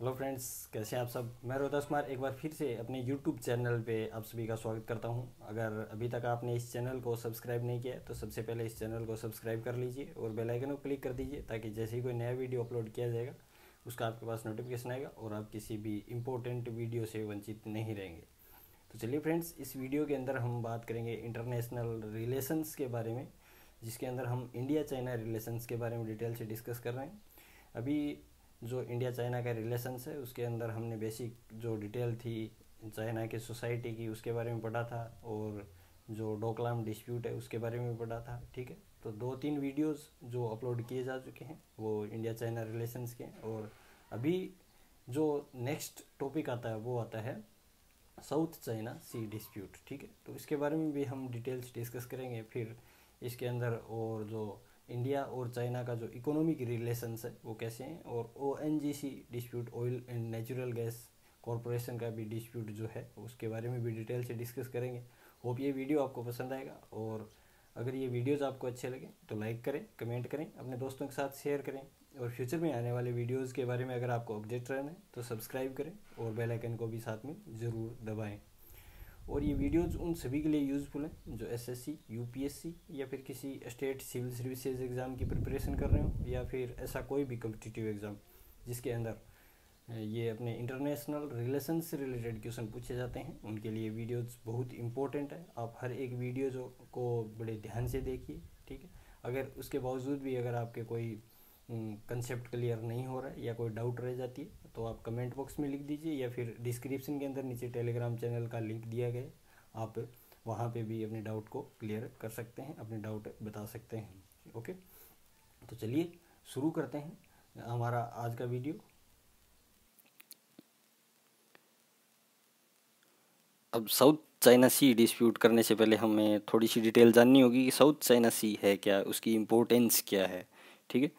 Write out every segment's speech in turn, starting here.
Hello friends कैसे हैं आप सब मैं रोहतास कुमार एक बार फिर से अपने यूट्यूब चैनल पे आप सभी का स्वागत करता हूं अगर अभी तक आपने इस चैनल को सब्सक्राइब नहीं किया तो सबसे पहले इस चैनल को सब्सक्राइब कर लीजिए और बेल आइकन को क्लिक कर दीजिए ताकि जैसे ही कोई नया वीडियो अपलोड किया जाएगा उसका आपके पास नोटिफिकेशन आएगा और आप किसी भी इम्पोर्टेंट वीडियो से वंचित नहीं रहेंगे तो चलिए फ्रेंड्स इस वीडियो के अंदर हम बात करेंगे इंटरनेशनल रिलेशंस के बारे में जिसके अंदर हम इंडिया चाइना रिलेशंस के बारे में डिटेल से डिस्कस कर रहे हैं अभी जो इंडिया चाइना का रिलेशन्स है उसके अंदर हमने बेसिक जो डिटेल थी चाइना के सोसाइटी की उसके बारे में पढ़ा था और जो डोकलाम डिस्प्यूट है उसके बारे में पढ़ा था ठीक है तो दो तीन वीडियोस जो अपलोड किए जा चुके हैं वो इंडिया चाइना रिलेशंस के और अभी जो नेक्स्ट टॉपिक आता है वो आता है साउथ चाइना सी डिस्प्यूट ठीक है तो इसके बारे में भी हम डिटेल्स डिस्कस करेंगे फिर इसके अंदर और जो इंडिया और चाइना का जो इकोनॉमिक रिलेशंस है वो कैसे हैं और O N G C dispute oil and natural gas corporation का भी डिस्प्यूट जो है उसके बारे में भी डिटेल से डिस्कस करेंगे होप ये वीडियो आपको पसंद आएगा और अगर ये वीडियोज़ आपको अच्छे लगे तो लाइक करें कमेंट करें अपने दोस्तों के साथ शेयर करें और फ्यूचर में आने वाले वीडियोज़ के बारे में अगर आपको अपडेट रहना है तो सब्सक्राइब करें और बेल आइकन को भी साथ में ज़रूर दबाएँ और ये वीडियोज़ उन सभी के लिए यूज़फुल हैं जो एसएससी, यूपीएससी या फिर किसी स्टेट सिविल सर्विसेज एग्ज़ाम की प्रिपरेशन कर रहे हो या फिर ऐसा कोई भी कम्पिटिटिव एग्ज़ाम जिसके अंदर ये अपने इंटरनेशनल रिलेशन से रिलेटेड क्वेश्चन पूछे जाते हैं उनके लिए वीडियोज़ बहुत इंपॉर्टेंट है आप हर एक वीडियो को बड़े ध्यान से देखिए ठीक है अगर उसके बावजूद भी अगर आपके कोई कंसेप्ट क्लियर नहीं हो रहा है या कोई डाउट रह जाती है तो आप कमेंट बॉक्स में लिख दीजिए या फिर डिस्क्रिप्शन के अंदर नीचे टेलीग्राम चैनल का लिंक दिया गया आप वहाँ पे भी अपने डाउट को क्लियर कर सकते हैं अपने डाउट बता सकते हैं ओके तो चलिए शुरू करते हैं हमारा आज का वीडियो अब साउथ चाइना सी डिस्प्यूट करने से पहले हमें थोड़ी सी डिटेल जाननी होगी कि साउथ चाइना सी है क्या उसकी इम्पोर्टेंस क्या है ठीक है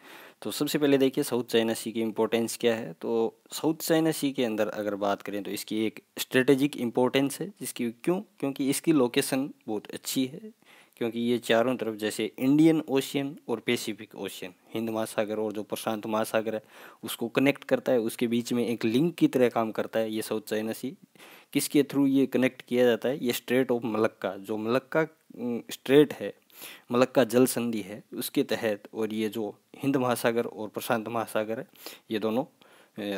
तो सबसे पहले देखिए साउथ चाइना सी की इम्पोर्टेंस क्या है तो साउथ चाइना सी के अंदर अगर बात करें तो इसकी एक स्ट्रेटेजिक इम्पोर्टेंस है जिसकी क्यों क्योंकि इसकी लोकेशन बहुत अच्छी है क्योंकि ये चारों तरफ जैसे इंडियन ओशियन और पैसिफिक ओशियन हिंद महासागर और जो प्रशांत महासागर है उसको कनेक्ट करता है उसके बीच में एक लिंक की तरह काम करता है ये साउथ चाइना सी किसके थ्रू ये कनेक्ट किया जाता है ये स्ट्रेट ऑफ मलक्का जो मलक्का स्ट्रेट है मलक्का जल संधि है उसके तहत और ये जो हिंद महासागर और प्रशांत महासागर है ये दोनों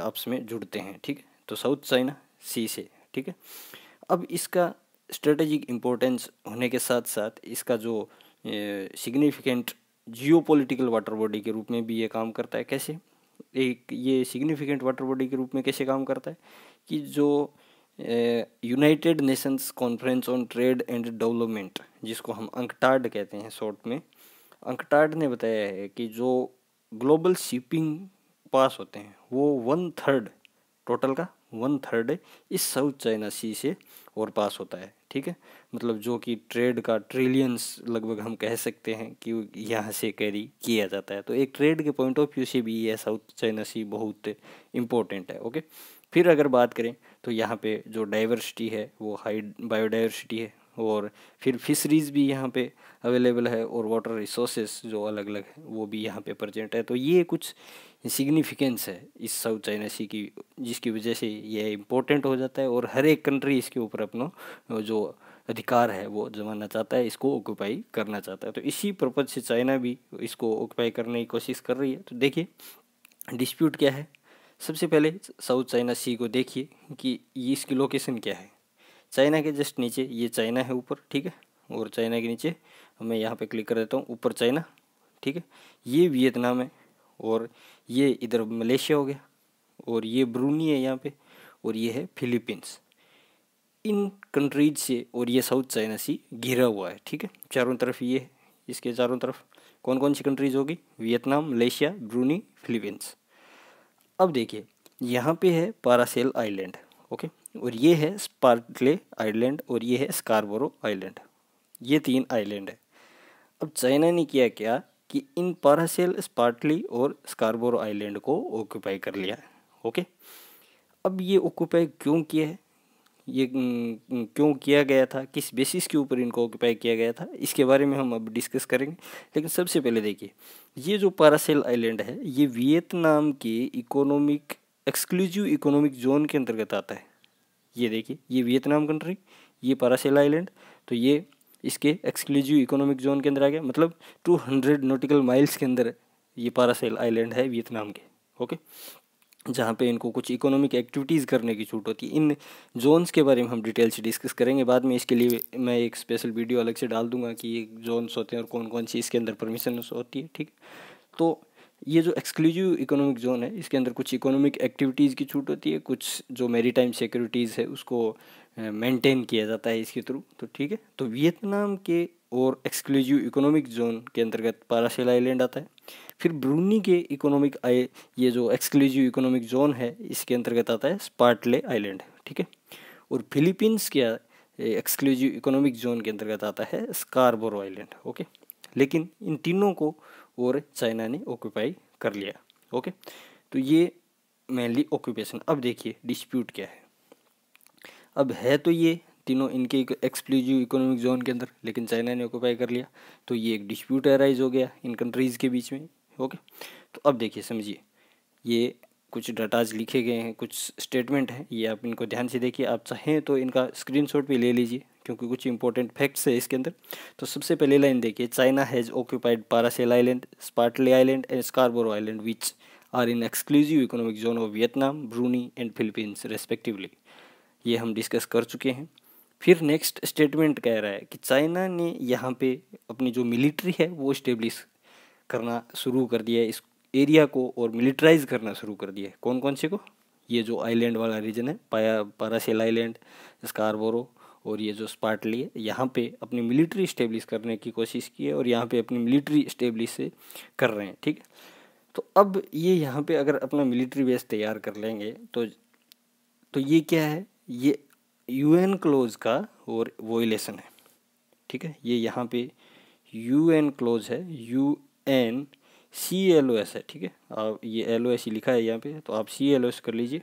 आपस में जुड़ते हैं ठीक है तो साउथ चाइना सी से ठीक है अब इसका स्ट्रेटेजिक इम्पोर्टेंस होने के साथ साथ इसका जो सिग्निफिकेंट जियोपॉलिटिकल वाटर बॉडी के रूप में भी ये काम करता है कैसे एक ये सिग्निफिकेंट वाटर बॉडी के रूप में कैसे काम करता है कि जो United Nations conference on trade and development जिसको हम अंकटार्ड कहते हैं शॉर्ट में अंकटार्ड ने बताया है कि जो ग्लोबल शिपिंग पास होते हैं वो वन थर्ड टोटल का वन थर्ड इस साउथ चाइना सी से और पास होता है ठीक है मतलब जो कि ट्रेड का ट्रिलियंस लगभग हम कह सकते हैं कि यहाँ से कैरी किया जाता है तो एक ट्रेड के पॉइंट ऑफ व्यू से भी यह साउथ चाइना सी बहुत इम्पोर्टेंट है ओके फिर अगर बात करें तो यहाँ पे जो डाइवर्सिटी है वो हाई बायोडाइवर्सिटी है और फिर फिशरीज़ भी यहाँ पे अवेलेबल है और वाटर रिसोर्सेस जो अलग अलग है वो भी यहाँ पे प्रजेंट है तो ये कुछ सिग्निफिकेंस है इस साउथ चाइना सी की जिसकी वजह से ये इम्पोर्टेंट हो जाता है और हर एक कंट्री इसके ऊपर अपना जो अधिकार है वो जमाना चाहता है इसको ऑक्यूपाई करना चाहता है तो इसी पर्पज़ से चाइना भी इसको ऑक्यूपाई करने की कोशिश कर रही है तो देखिए डिस्प्यूट क्या है सबसे पहले साउथ चाइना सी को देखिए कि इसकी लोकेशन क्या है चाइना के जस्ट नीचे ये चाइना है ऊपर ठीक है और चाइना के नीचे मैं यहाँ पे क्लिक कर देता हूँ ऊपर चाइना ठीक है ये वियतनाम है और ये इधर मलेशिया हो गया और ये ब्रूनी है यहाँ पे और ये है फिलीपींस इन कंट्रीज से और ये साउथ चाइना सी घिरा हुआ है ठीक है चारों तरफ ये है इसके चारों तरफ कौन कौन सी कंट्रीज होगी वियतनाम मलेशिया ब्रूनी फिलीपींस अब देखिए यहाँ पे है पारासेल आइलैंड ओके और ये है स्पार्टले आइलैंड और ये है स्कारबोरो आइलैंड ये तीन आइलैंड है अब चाइना ने किया क्या कि इन पारासेल स्पार्टली और स्कारबोरो आइलैंड को ऑक्यूपाई कर लिया है ओके अब ये ऑक्यूपाई क्यों किया है ये क्यों किया गया था किस बेसिस के ऊपर इनको ऑक्यूपाई किया गया था इसके बारे में हम अब डिस्कस करेंगे लेकिन सबसे पहले देखिए ये जो पारासेल आइलैंड है ये वियतनाम के इकोनॉमिक एक्सक्लूसिव इकोनॉमिक जोन के अंतर्गत आता है ये देखिए ये वियतनाम कंट्री ये पारासेल आइलैंड तो ये इसके एक्सक्लूसिव इकोनॉमिक जोन के अंदर आ गया मतलब टू हंड्रेड नोटिकल माइल्स के अंदर ये पारासेल आइलैंड है वियतनाम के ओके जहाँ पे इनको कुछ इकोनॉमिक एक्टिविटीज़ करने की छूट होती है इन जोन्स के बारे में हम डिटेल से डिस्कस करेंगे बाद में इसके लिए मैं एक स्पेशल वीडियो अलग से डाल दूंगा कि ये जोन्स होते हैं और कौन कौन सी इसके अंदर परमिशन होती है ठीक तो ये जो एक्सक्लूसिव इकोनॉमिक जोन है इसके अंदर कुछ इकोनॉमिक एक्टिविटीज़ की छूट होती है कुछ जो मेरी टाइम सिक्योरिटीज़ है उसको मेंटेन किया जाता है इसके थ्रू तो ठीक है तो वियतनाम के और एक्सक्लूसिव इकोनॉमिक जोन के अंतर्गत पाराशेल आइलैंड आता है फिर ब्रूनी के इकोनॉमिक आई ये जो एक्सक्लूसिव इकोनॉमिक जोन है इसके अंतर्गत आता है स्पार्टले आइलैंड ठीक है और फिलीपींस के एक्सक्लूसिव इकोनॉमिक जोन के अंतर्गत आता है स्कारबोरो आइलैंड ओके लेकिन इन तीनों को और चाइना ने ऑक्यूपाई कर लिया ओके तो ये मेनली ऑक्यूपेशन अब देखिए डिस्प्यूट क्या है अब है तो ये तीनों इनके एक्सक्लूजिव इकोनॉमिक जोन के अंदर लेकिन चाइना ने ऑक्यूपाई कर लिया तो ये एक डिस्प्यूट एराइज हो गया इन कंट्रीज़ के बीच में ओके तो अब देखिए समझिए ये कुछ डाटाज लिखे गए हैं कुछ स्टेटमेंट हैं ये आप इनको ध्यान से देखिए आप चाहें तो इनका स्क्रीनशॉट भी ले लीजिए क्योंकि कुछ इंपॉर्टेंट फैक्ट्स है इसके अंदर तो सबसे पहले लाइन देखिए China has occupied Paracel island Spratly island and Scarborough island which are in exclusive economic zone of Vietnam Brunei and Philippines respectively ये हम डिस्कस कर चुके हैं फिर नेक्स्ट स्टेटमेंट कह रहा है कि चाइना ने यहाँ पे अपनी जो मिलिट्री है वो इस्टेब्लिश करना शुरू कर दिया है इस एरिया को और मिलिट्राइज करना शुरू कर दिया कौन कौन से को ये जो आइलैंड वाला रीजन है पाया पारासेल आइलैंड स्कारबोरो और ये जो स्पाटली है यहाँ पे अपनी मिलिट्री इस्टेब्लिश करने की कोशिश की है और यहाँ पे अपनी मिलिट्री इस्टेब्लिश से कर रहे हैं ठीक तो अब ये यहाँ पे अगर अपना मिलिट्री बेस तैयार कर लेंगे तो तो ये क्या है ये यूएन क्लोज का और वोलेसन है ठीक है ये यहाँ पे यू एन क्लोज है U N C L O S है ठीक है आप ये एल ओ एस ही लिखा है यहाँ पे तो आप सी एल ओ एस कर लीजिए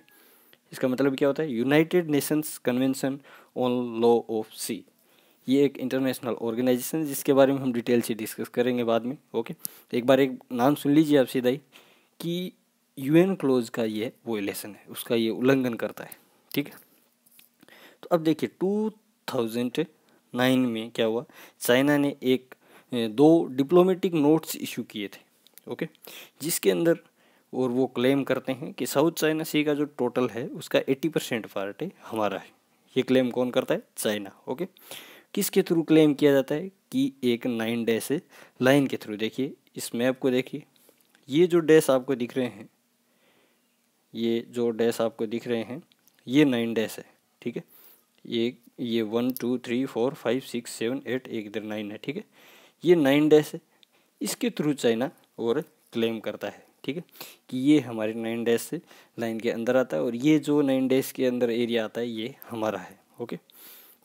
इसका मतलब क्या होता है United Nations convention on law of sea ये एक इंटरनेशनल ऑर्गेनाइजेशन है जिसके बारे में हम डिटेल से डिस्कस करेंगे बाद में ओके तो एक बार एक नाम सुन लीजिए आप सीधा ही कि एन क्लोज का ये वोलेशन है उसका ये उल्लंघन करता है ठीक है तो अब देखिए टू थाउजेंड नाइन में क्या हुआ चाइना ने एक दो डिप्लोमेटिक नोट्स इशू किए थे ओके जिसके अंदर और वो क्लेम करते हैं कि साउथ चाइना सी का जो टोटल है उसका एट्टी परसेंट पार्ट है हमारा है ये क्लेम कौन करता है चाइना ओके किसके थ्रू क्लेम किया जाता है कि एक नाइन डैश है लाइन के थ्रू देखिए इस मैप को देखिए ये जो डैश आपको दिख रहे हैं ये जो डैश आपको दिख रहे हैं ये नाइन डैश है ठीक है ये ये one two three four five six seven eight एक इधर नाइन है ठीक है ये नाइन डैश है इसके थ्रू चाइना और क्लेम करता है ठीक है कि ये हमारे नाइन डैश लाइन के अंदर आता है और ये जो नाइन डैश के अंदर एरिया आता है ये हमारा है ओके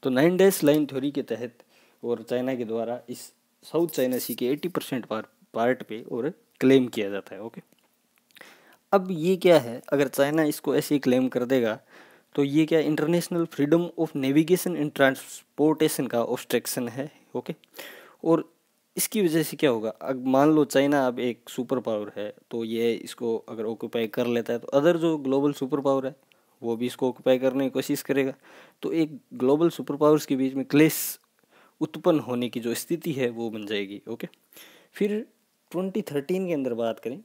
तो नाइन डैश लाइन थ्योरी के तहत और चाइना के द्वारा इस साउथ चाइना सी के एट्टी परसेंट पार्ट पे और क्लेम किया जाता है ओके अब ये क्या है अगर चाइना इसको ऐसे ही क्लेम कर देगा तो ये क्या international freedom of navigation and transportation का ऑब्स्ट्रक्शन है ओके और इसकी वजह से क्या होगा अब मान लो चाइना अब एक सुपर पावर है तो ये इसको अगर ऑक्यूपाई कर लेता है तो अदर जो ग्लोबल सुपर पावर है वो भी इसको ऑक्यूपाई करने की कोशिश करेगा तो एक ग्लोबल सुपर पावर्स के बीच में क्लेश उत्पन्न होने की जो स्थिति है वो बन जाएगी ओके फिर 2013 के अंदर बात करें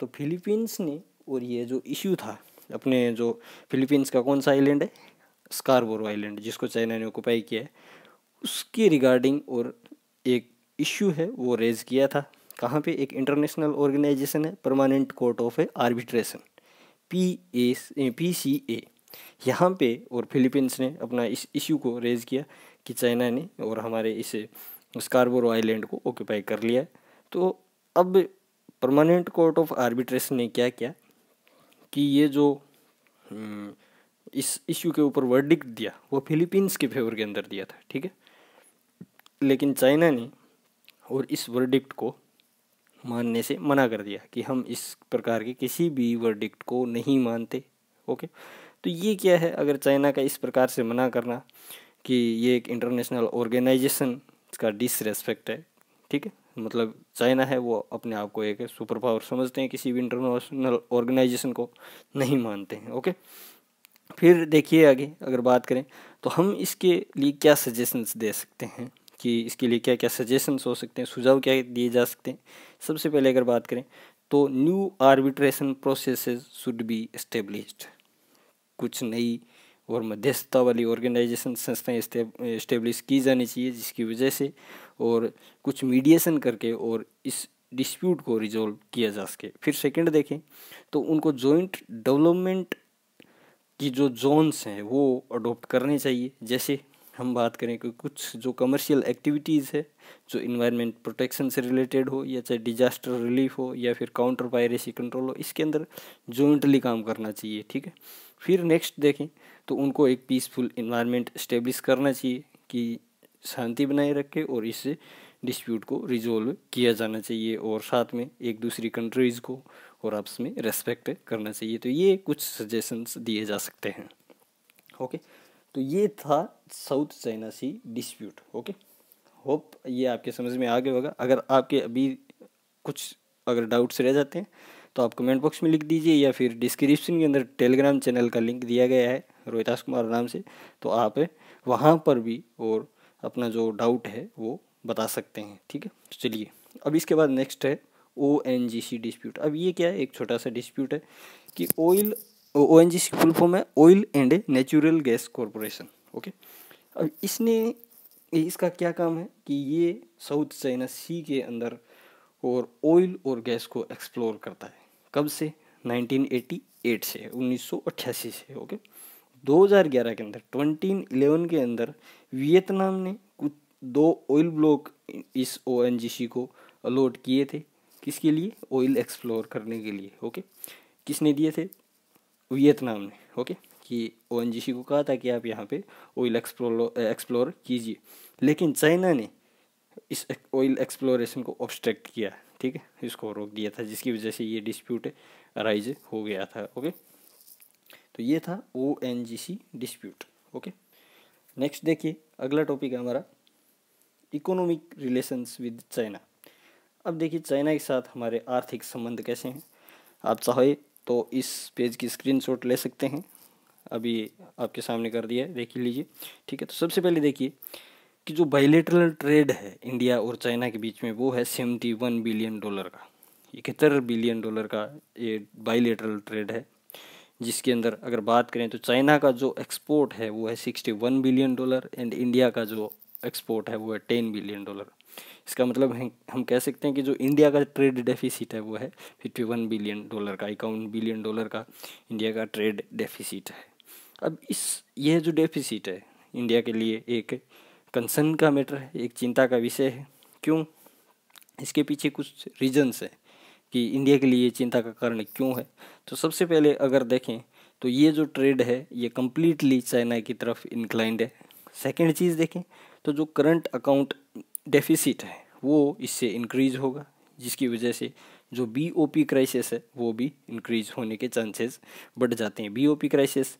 तो फिलीपींस ने और ये जो इश्यू था अपने जो फिलीपींस का कौन सा आइलैंड है स्कारबोरो आइलैंड जिसको चाइना ने ऑक्यूपाई किया है उसके रिगार्डिंग और एक इश्यू है वो रेज़ किया था कहाँ पे एक इंटरनेशनल ऑर्गेनाइजेशन है permanent court of arbitration P A P C A यहाँ पे और फिलीपींस ने अपना इस इश्यू को रेज़ किया कि चाइना ने और हमारे इस स्कारबोरो आइलैंड को ऑक्यूपाई कर लिया तो अब परमानेंट कोर्ट ऑफ आर्बिट्रेशन ने क्या किया कि ये जो हम्म, इस इश्यू के ऊपर वर्डिक्ट दिया वो फिलीपींस के फेवर के अंदर दिया था ठीक है लेकिन चाइना ने और इस वर्डिक्ट को मानने से मना कर दिया कि हम इस प्रकार के किसी भी वर्डिक्ट को नहीं मानते ओके तो ये क्या है अगर चाइना का इस प्रकार से मना करना कि ये एक इंटरनेशनल ऑर्गेनाइजेशन का डिसरेस्पेक्ट है ठीक है मतलब चाइना है वो अपने आप को एक सुपर पावर समझते हैं किसी भी इंटरनेशनल ऑर्गेनाइजेशन को नहीं मानते हैं ओके फिर देखिए आगे अगर बात करें तो हम इसके लिए क्या सजेशंस दे सकते हैं कि इसके लिए क्या क्या सजेशंस हो सकते हैं सुझाव क्या दिए जा सकते हैं सबसे पहले अगर बात करें तो new arbitration process should be established कुछ नई और मध्यस्थता वाली ऑर्गेनाइजेशन संस्थाएं इस्टेब्लिश की जानी चाहिए जिसकी वजह से और कुछ मीडिएशन करके और इस डिस्प्यूट को रिजॉल्व किया जा सके फिर सेकंड देखें तो उनको जॉइंट डेवलपमेंट की जो जोन्स हैं वो अडोप्ट करने चाहिए जैसे हम बात करें कि कुछ जो कमर्शियल एक्टिविटीज़ है जो इन्वायरमेंट प्रोटेक्शन से रिलेटेड हो या चाहे डिजास्टर रिलीफ हो या फिर काउंटर पायरेसी कंट्रोल हो इसके अंदर जॉइंटली काम करना चाहिए ठीक है फिर नेक्स्ट देखें तो उनको एक पीसफुल इन्वायरमेंट स्टेब्लिश करना चाहिए कि शांति बनाए रखे और इस डिस्प्यूट को रिजोल्व किया जाना चाहिए और साथ में एक दूसरी कंट्रीज़ को और आपस में रेस्पेक्ट करना चाहिए तो ये कुछ सजेशंस दिए जा सकते हैं ओके okay? तो ये था South China Sea dispute okay hope ये आपके समझ में आ गया होगा अगर आपके अभी कुछ अगर डाउट्स रह जाते हैं तो आप कमेंट बॉक्स में लिख दीजिए या फिर डिस्क्रिप्शन के अंदर टेलीग्राम चैनल का लिंक दिया गया है रोहितास कुमार नाम से तो आप वहाँ पर भी और अपना जो डाउट है वो बता सकते हैं ठीक है तो चलिए अब इसके बाद नेक्स्ट है ओ एन जी सी डिस्प्यूट अब ये क्या है एक छोटा सा डिस्प्यूट है कि oil O N G C full form है oil and natural gas corporation okay अब इसने इसका क्या काम है कि ये साउथ चाइना सी के अंदर और ऑयल और गैस को एक्सप्लोर करता है कब से 1988 से 1988 से ओके 2011 के अंदर 2011 के अंदर वियतनाम ने कुछ दो ऑयल ब्लॉक इस ओ को अलॉट किए थे किसके लिए ऑयल एक्सप्लोर करने के लिए ओके किसने दिए थे वियतनाम ने ओके कि ओ को कहा था कि आप यहाँ पे ऑयल एक्सप्लोर एक्सप्लोर कीजिए लेकिन चाइना ने इस ऑयल एक्सप्लोरेशन को ऑब्स्ट्रक्ट किया ठीक है इसको रोक दिया था जिसकी वजह से ये डिस्प्यूट अराइज हो गया था ओके तो ये था O N G C dispute okay next देखिए अगला टॉपिक है हमारा इकोनॉमिक रिलेशंस विद चाइना अब देखिए चाइना के साथ हमारे आर्थिक संबंध कैसे हैं आप चाहे तो इस पेज की स्क्रीनशॉट ले सकते हैं अभी आपके सामने कर दिया है देख लीजिए ठीक है तो सबसे पहले देखिए कि जो बाइलेटरल ट्रेड है इंडिया और चाइना के बीच में वो है सेवेंटी वन बिलियन डॉलर का इकहत्तर बिलियन डॉलर का ये बाइलेटरल ट्रेड है जिसके अंदर अगर बात करें तो चाइना का जो एक्सपोर्ट है वो है sixty one billion dollar and India का जो एक्सपोर्ट है वो है टेन बिलियन डॉलर इसका मतलब है हम कह सकते हैं कि जो इंडिया का ट्रेड डेफिसिट है वो है फिफ्टी वन बिलियन डॉलर का इक्यावन बिलियन डॉलर का इंडिया का ट्रेड डेफिसिट है अब इस यह जो डेफिसिट है इंडिया के लिए एक कंसर्न का मैटर है एक चिंता का विषय है क्यों इसके पीछे कुछ रीजन्स हैं कि इंडिया के लिए चिंता का कारण क्यों है तो सबसे पहले अगर देखें तो ये जो ट्रेड है ये कम्प्लीटली चाइना की तरफ इंक्लाइंड है सेकेंड चीज़ देखें तो जो करंट अकाउंट डेफिसिट है वो इससे इंक्रीज होगा जिसकी वजह से जो बी ओ पी क्राइसिस है वो भी इंक्रीज होने के चांसेस बढ़ जाते हैं B O P crisis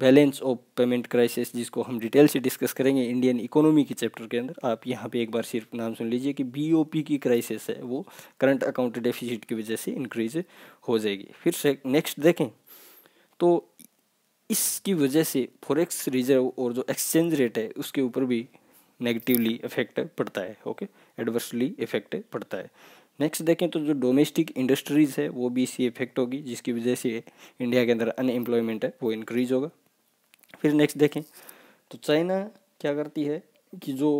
balance of payment crisis जिसको हम डिटेल से डिस्कस करेंगे इंडियन इकोनॉमी के चैप्टर के अंदर आप यहाँ पे एक बार सिर्फ नाम सुन लीजिए कि बी ओ पी की क्राइसिस है वो करंट अकाउंट डेफिसिट की वजह से इंक्रीज हो जाएगी फिर से नेक्स्ट देखें तो इसकी वजह से फॉरेक्स रिजर्व और जो एक्सचेंज रेट है उसके ऊपर भी नेगेटिवली इफेक्ट पड़ता है ओके एडवर्सली इफेक्ट पड़ता है नेक्स्ट देखें तो जो डोमेस्टिक इंडस्ट्रीज़ है वो भी इसी इफेक्ट होगी जिसकी वजह से इंडिया के अंदर अनएम्प्लॉयमेंट है वो इंक्रीज होगा फिर नेक्स्ट देखें तो चाइना क्या करती है कि जो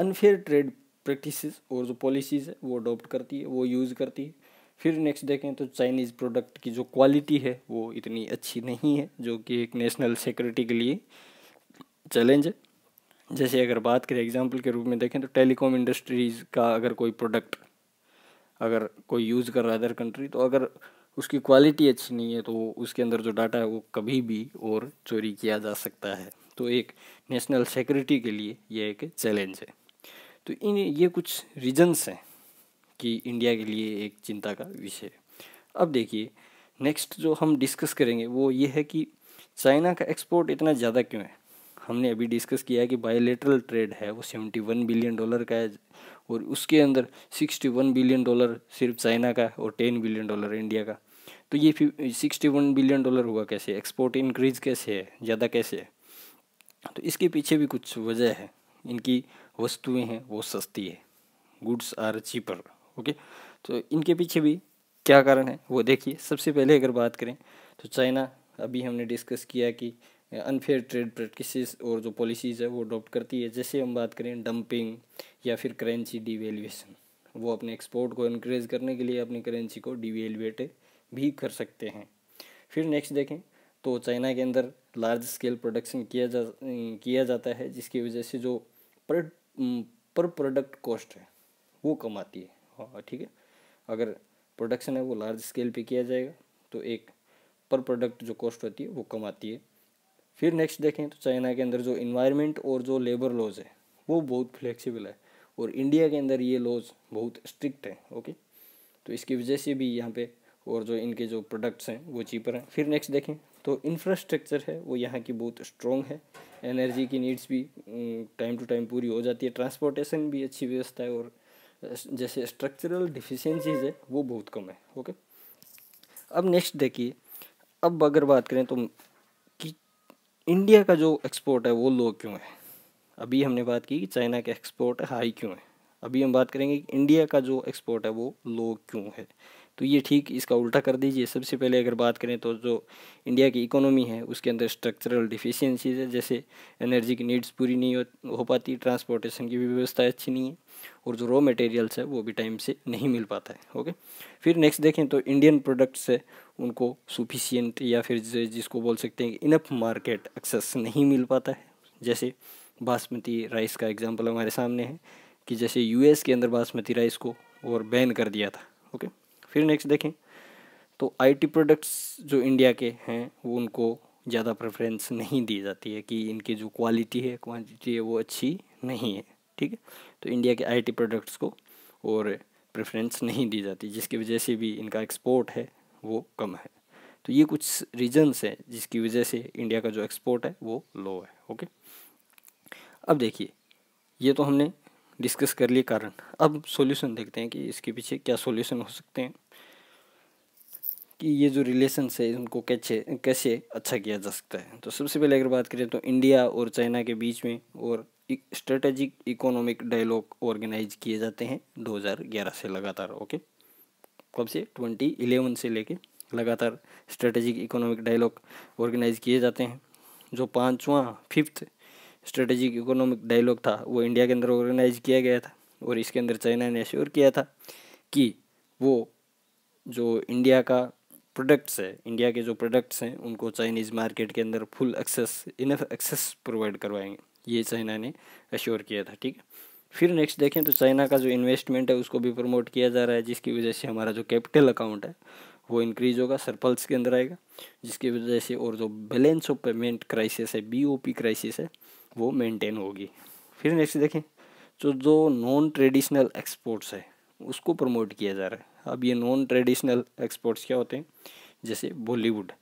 अनफेयर ट्रेड प्रैक्टिस और जो पॉलिसीज़ है वो अडोप्ट करती है वो यूज़ करती है फिर नेक्स्ट देखें तो चाइनीज़ प्रोडक्ट की जो क्वालिटी है वो इतनी अच्छी नहीं है जो कि एक नेशनल सिक्योरिटी के लिए चैलेंज है जैसे अगर बात करें एग्जाम्पल के रूप में देखें तो टेलीकॉम इंडस्ट्रीज़ का अगर कोई प्रोडक्ट अगर कोई यूज़ कर रहा है अदर कंट्री तो अगर उसकी क्वालिटी अच्छी नहीं है तो उसके अंदर जो डाटा है वो कभी भी और चोरी किया जा सकता है तो एक नेशनल सिक्योरिटी के लिए ये एक चैलेंज है तो इन ये कुछ रीजन्स हैं कि इंडिया के लिए एक चिंता का विषय अब देखिए नेक्स्ट जो हम डिस्कस करेंगे वो ये है कि चाइना का एक्सपोर्ट इतना ज़्यादा क्यों है हमने अभी डिस्कस किया है कि बायोलेटरल ट्रेड है वो सेवेंटी वन बिलियन डॉलर का है और उसके अंदर सिक्सटी वन बिलियन डॉलर सिर्फ चाइना का और टेन बिलियन डॉलर इंडिया का तो ये सिक्सटी वन बिलियन डॉलर हुआ कैसे एक्सपोर्ट इंक्रीज कैसे है ज़्यादा कैसे है तो इसके पीछे भी कुछ वजह है इनकी वस्तुएं हैं वो सस्ती है गुड्स आर चीपर ओके तो इनके पीछे भी क्या कारण है वो देखिए सबसे पहले अगर बात करें तो चाइना अभी हमने डिस्कस किया कि अनफेयर ट्रेड प्रैक्टिसेस और जो पॉलिसीज़ है वो अडॉप्ट करती है जैसे हम बात करें डंपिंग या फिर करेंसी डिवेलुएसन वो अपने एक्सपोर्ट को इनक्रेज करने के लिए अपनी करेंसी को डिवेलुएट भी कर सकते हैं फिर नेक्स्ट देखें तो चाइना के अंदर लार्ज स्केल प्रोडक्शन किया जा किया जाता है जिसकी वजह से जो पर पर प्रोडक्ट कॉस्ट है वो कम आती है हाँ ठीक है अगर प्रोडक्शन है वो लार्ज स्केल पे किया जाएगा तो एक पर प्रोडक्ट जो कॉस्ट होती है वो कम आती है फिर नेक्स्ट देखें तो चाइना के अंदर जो इन्वायरमेंट और जो लेबर लॉज है वो बहुत फ्लेक्सिबल है और इंडिया के अंदर ये लॉज बहुत स्ट्रिक्ट हैं ओके तो इसकी वजह से भी यहाँ पे और जो इनके जो प्रोडक्ट्स हैं वो चीपर हैं फिर नेक्स्ट देखें तो इंफ्रास्ट्रक्चर है वो यहाँ की बहुत स्ट्रॉन्ग है एनर्जी की नीड्स भी टाइम टू टाइम पूरी हो जाती है ट्रांसपोर्टेशन भी अच्छी व्यवस्था है और जैसे स्ट्रक्चरल डिफिशेंसीज है वो बहुत कम है ओके अब नेक्स्ट देखिए अब अगर बात करें तो इंडिया का जो एक्सपोर्ट है वो लो क्यों है अभी हमने बात की कि चाइना के एक्सपोर्ट हाई क्यों है अभी हम बात करेंगे कि इंडिया का जो एक्सपोर्ट है वो लो क्यों है तो ये ठीक इसका उल्टा कर दीजिए सबसे पहले अगर बात करें तो जो इंडिया की इकोनॉमी है उसके अंदर स्ट्रक्चरल डिफिशियंसीज है जैसे एनर्जी की नीड्स पूरी नहीं हो, हो पाती ट्रांसपोर्टेशन की भी व्यवस्था अच्छी नहीं है और जो रॉ मटेरियल्स है वो भी टाइम से नहीं मिल पाता है ओके फिर नेक्स्ट देखें तो इंडियन प्रोडक्ट्स है उनको सुफिशियंट या फिर जिसको बोल सकते हैं इनफ मार्केट एक्सेस नहीं मिल पाता है जैसे बासमती राइस का एग्जाम्पल हमारे सामने है कि जैसे यूएस के अंदर बासमती राइस को और बैन कर दिया था ओके फिर नेक्स्ट देखें तो आईटी प्रोडक्ट्स जो इंडिया के हैं वो उनको ज़्यादा प्रेफरेंस नहीं दी जाती है कि इनकी जो क्वालिटी है क्वांटिटी है वो अच्छी नहीं है ठीक है तो इंडिया के आईटी प्रोडक्ट्स को और प्रेफरेंस नहीं दी जाती जिसकी वजह से भी इनका एक्सपोर्ट है वो कम है तो ये कुछ रीजन्स हैं जिसकी वजह से इंडिया का जो एक्सपोर्ट है वो लो है ओके अब देखिए ये तो हमने डिस्कस कर लिए कारण अब सॉल्यूशन देखते हैं कि इसके पीछे क्या सॉल्यूशन हो सकते हैं कि ये जो रिलेशंस है उनको कैसे कैसे अच्छा किया जा सकता है तो सबसे पहले अगर बात करें तो इंडिया और चाइना के बीच में और स्ट्रेटेजिक इकोनॉमिक डायलॉग ऑर्गेनाइज किए जाते हैं 2011 से लगातार ओके कब से 2011 से लेके लगातार स्ट्रेटेजिक इकोनॉमिक डायलॉग ऑर्गेनाइज किए जाते हैं जो पाँचवा फिफ्थ स्ट्रेटेजिक इकोनॉमिक डायलॉग था वो इंडिया के अंदर ऑर्गेनाइज किया गया था और इसके अंदर चाइना ने एश्योर किया था कि वो जो इंडिया का प्रोडक्ट्स है इंडिया के जो प्रोडक्ट्स हैं उनको चाइनीज़ मार्केट के अंदर full access enough access provide करवाएंगे ये चाइना ने एश्योर किया था ठीक है फिर नेक्स्ट देखें तो चाइना का जो इन्वेस्टमेंट है उसको भी प्रमोट किया जा रहा है जिसकी वजह से हमारा जो कैपिटल अकाउंट है वो इंक्रीज होगा सरपल्स के अंदर आएगा जिसकी वजह से और जो बैलेंस ऑफ पेमेंट क्राइसिस है बी क्राइसिस है वो मेंटेन होगी फिर नेक्स्ट देखें तो जो नॉन ट्रेडिशनल एक्सपोर्ट्स है उसको प्रमोट किया जा रहा है अब ये नॉन ट्रेडिशनल एक्सपोर्ट्स क्या होते हैं जैसे बॉलीवुड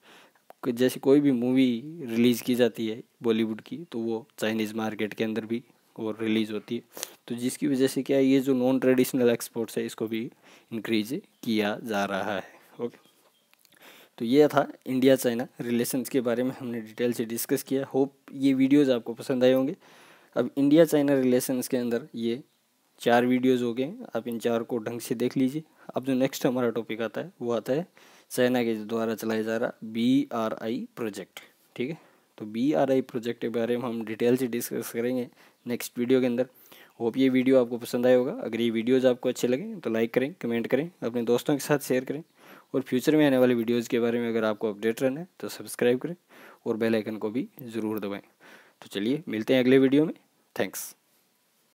जैसे कोई भी मूवी रिलीज़ की जाती है बॉलीवुड की तो वो चाइनीज़ मार्केट के अंदर भी और रिलीज़ होती है तो जिसकी वजह से क्या है ये जो नॉन ट्रेडिशनल एक्सपोर्ट्स है इसको भी इंक्रीज किया जा रहा है ओके तो ये था इंडिया चाइना रिलेशंस के बारे में हमने डिटेल से डिस्कस किया होप ये वीडियोज़ आपको पसंद आए होंगे अब इंडिया चाइना रिलेशंस के अंदर ये चार वीडियोस हो गए आप इन चार को ढंग से देख लीजिए अब जो नेक्स्ट हमारा टॉपिक आता है वो आता है चाइना के द्वारा चलाया जा रहा बी आर आई प्रोजेक्ट ठीक है तो बी आर आई प्रोजेक्ट के बारे में हम डिटेल से डिस्कस करेंगे नेक्स्ट वीडियो के अंदर होप ये वीडियो आपको पसंद आया होगा अगर ये वीडियोज़ आपको अच्छे लगे तो लाइक करें कमेंट करें अपने दोस्तों के साथ शेयर करें और फ्यूचर में आने वाले वीडियोज़ के बारे में अगर आपको अपडेट रहना है तो सब्सक्राइब करें और बेल आइकन को भी ज़रूर दबाएं तो चलिए मिलते हैं अगले वीडियो में थैंक्स